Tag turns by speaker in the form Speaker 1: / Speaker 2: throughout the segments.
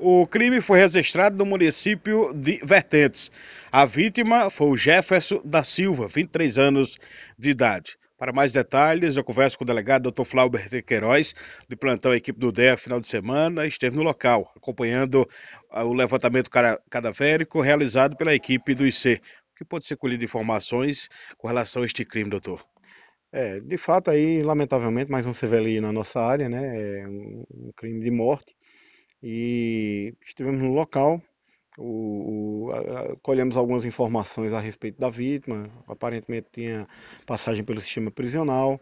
Speaker 1: O crime foi registrado no município de Vertentes. A vítima foi o Jefferson da Silva, 23 anos de idade. Para mais detalhes, eu converso com o delegado Dr. Flauber de Queiroz, de plantão equipe do DEA final de semana, esteve no local, acompanhando ah, o levantamento cadavérico realizado pela equipe do IC. O que pode ser colhido informações com relação a este crime, doutor? É, de fato
Speaker 2: aí, lamentavelmente, mais um CVLI na nossa área, né? É um crime de morte e estivemos no local, o, o, a, colhemos algumas informações a respeito da vítima, aparentemente tinha passagem pelo sistema prisional,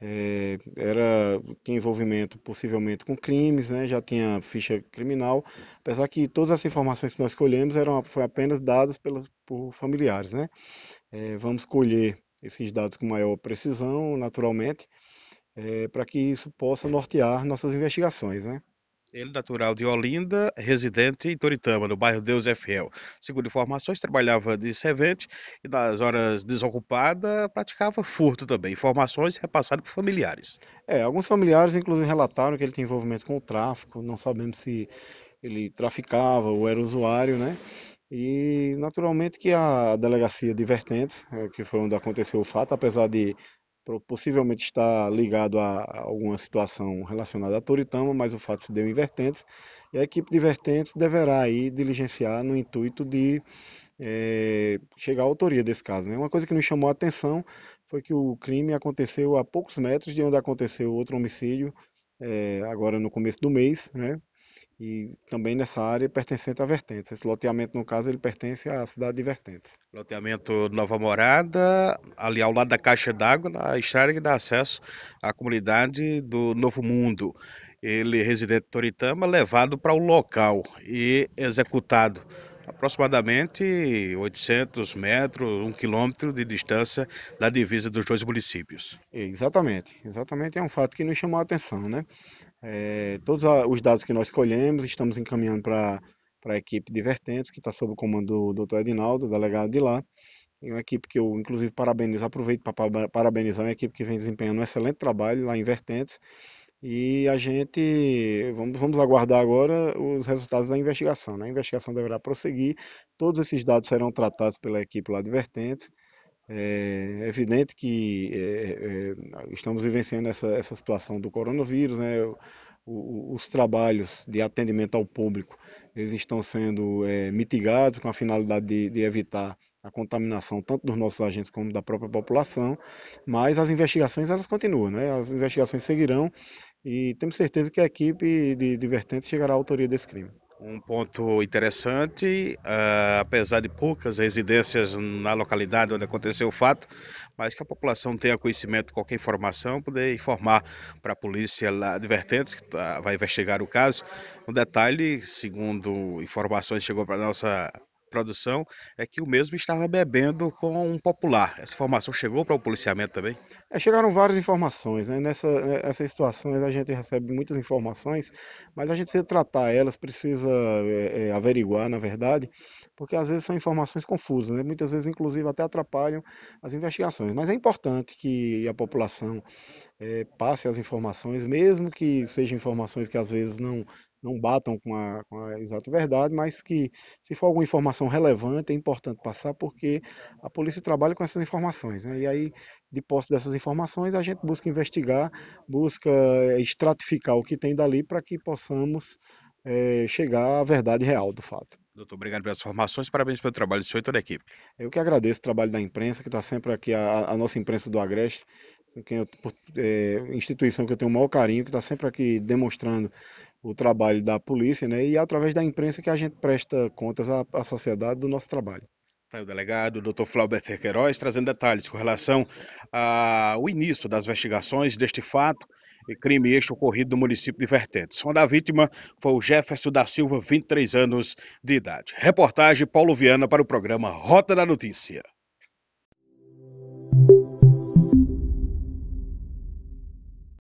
Speaker 2: é, era tinha envolvimento possivelmente com crimes, né, já tinha ficha criminal, apesar que todas as informações que nós colhemos eram foi apenas dadas pelas, por familiares, né? É, vamos colher esses dados com maior precisão, naturalmente, é, para que isso possa nortear nossas investigações, né?
Speaker 1: Ele, natural de Olinda, residente em Toritama, no bairro Deus é Fiel. Segundo informações, trabalhava de servente e, nas horas desocupada, praticava furto também. Informações repassadas por familiares. É, alguns familiares, inclusive, relataram que ele tinha envolvimento
Speaker 2: com o tráfico. Não sabemos se ele traficava ou era usuário, né? E naturalmente que a delegacia de vertentes, é, que foi onde aconteceu o fato, apesar de possivelmente está ligado a alguma situação relacionada a Toritama, mas o fato se deu em Vertentes, e a equipe de Vertentes deverá aí diligenciar no intuito de é, chegar à autoria desse caso. Né? Uma coisa que nos chamou a atenção foi que o crime aconteceu a poucos metros de onde aconteceu outro homicídio, é, agora no começo do mês, né? e também nessa área pertencente a Vertentes. Esse loteamento, no caso, ele pertence à cidade de Vertentes.
Speaker 1: Loteamento Nova Morada, ali ao lado da caixa d'água, na estrada que dá acesso à comunidade do Novo Mundo. Ele, é residente de Toritama, levado para o local e executado aproximadamente 800 metros, um quilômetro de distância da divisa dos dois municípios. Exatamente,
Speaker 2: exatamente é um fato que nos chamou a atenção, né? É, todos os dados que nós colhemos, estamos encaminhando para a equipe de vertentes, que está sob o comando do Dr. Edinaldo, delegado de lá. E uma equipe que eu, inclusive, parabenizo, aproveito para parabenizar uma equipe que vem desempenhando um excelente trabalho lá em vertentes. E a gente vamos, vamos aguardar agora os resultados da investigação. Né? A investigação deverá prosseguir. Todos esses dados serão tratados pela equipe lá de Vertentes. É evidente que é, é, estamos vivenciando essa, essa situação do coronavírus, né? os trabalhos de atendimento ao público eles estão sendo é, mitigados com a finalidade de, de evitar a contaminação tanto dos nossos agentes como da própria população, mas as investigações elas continuam, né? As investigações seguirão e temos certeza que a equipe de, de chegará à
Speaker 1: autoria desse crime. Um ponto interessante, uh, apesar de poucas residências na localidade onde aconteceu o fato, mas que a população tenha conhecimento de qualquer informação, poder informar para a polícia lá, advertentes que tá, vai investigar o caso. Um detalhe, segundo informações que chegou para nossa produção é que o mesmo estava bebendo com um popular. Essa informação chegou para o policiamento também? É, chegaram várias
Speaker 2: informações. Né? Nessa, nessa né, situações a gente recebe muitas informações, mas a gente precisa tratar elas, precisa é, é, averiguar, na verdade, porque às vezes são informações confusas, né? muitas vezes, inclusive, até atrapalham as investigações. Mas é importante que a população é, passe as informações, mesmo que sejam informações que às vezes não não batam com a, com a, exata verdade, mas que se for alguma informação relevante é importante passar, porque a polícia trabalha com essas informações. Né? E aí, de posse dessas informações, a gente busca investigar, busca eh, estratificar o que tem dali para que possamos é, chegar à verdade real do fato.
Speaker 1: Doutor, obrigado pelas informações, parabéns pelo trabalho do senhor e toda a equipe.
Speaker 2: Eu que agradeço o trabalho da imprensa, que está sempre aqui, a, a, nossa imprensa do Agreste, eu, é, instituição que eu tenho o maior carinho, que está sempre aqui demonstrando o trabalho da polícia, né? E através da imprensa que a gente presta contas à, à sociedade do nosso trabalho.
Speaker 1: Tá, o delegado, o Dr. Flauber Queiroz, trazendo detalhes com relação ao início das investigações deste fato crime este ocorrido no município de Vertentes, onde a vítima foi o Jefferson da Silva, 23 anos de idade. Reportagem Paulo Viana para o programa Rota da Notícia.